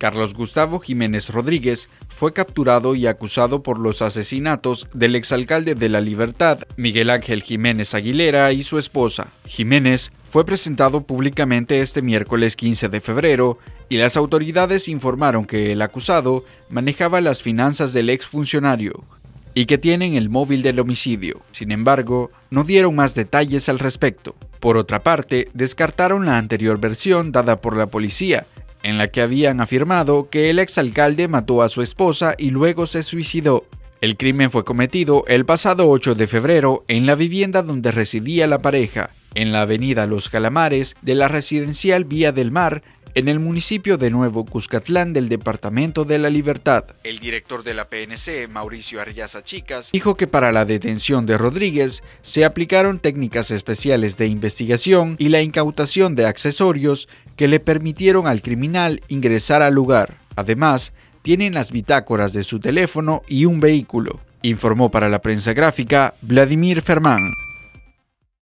Carlos Gustavo Jiménez Rodríguez fue capturado y acusado por los asesinatos del exalcalde de La Libertad, Miguel Ángel Jiménez Aguilera, y su esposa. Jiménez fue presentado públicamente este miércoles 15 de febrero y las autoridades informaron que el acusado manejaba las finanzas del exfuncionario y que tienen el móvil del homicidio. Sin embargo, no dieron más detalles al respecto. Por otra parte, descartaron la anterior versión dada por la policía, en la que habían afirmado que el exalcalde mató a su esposa y luego se suicidó. El crimen fue cometido el pasado 8 de febrero en la vivienda donde residía la pareja, en la avenida Los Calamares de la residencial Vía del Mar, en el municipio de Nuevo Cuscatlán del Departamento de la Libertad. El director de la PNC, Mauricio Arriaza Chicas, dijo que para la detención de Rodríguez se aplicaron técnicas especiales de investigación y la incautación de accesorios que le permitieron al criminal ingresar al lugar. Además, tienen las bitácoras de su teléfono y un vehículo, informó para la prensa gráfica Vladimir Fermán.